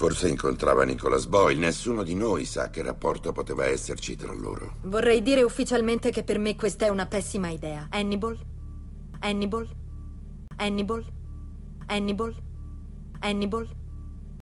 Forse incontrava Nicholas Boyle. Nessuno di noi sa che rapporto poteva esserci tra loro. Vorrei dire ufficialmente che per me questa è una pessima idea. Hannibal? Hannibal? Hannibal? Hannibal? Hannibal?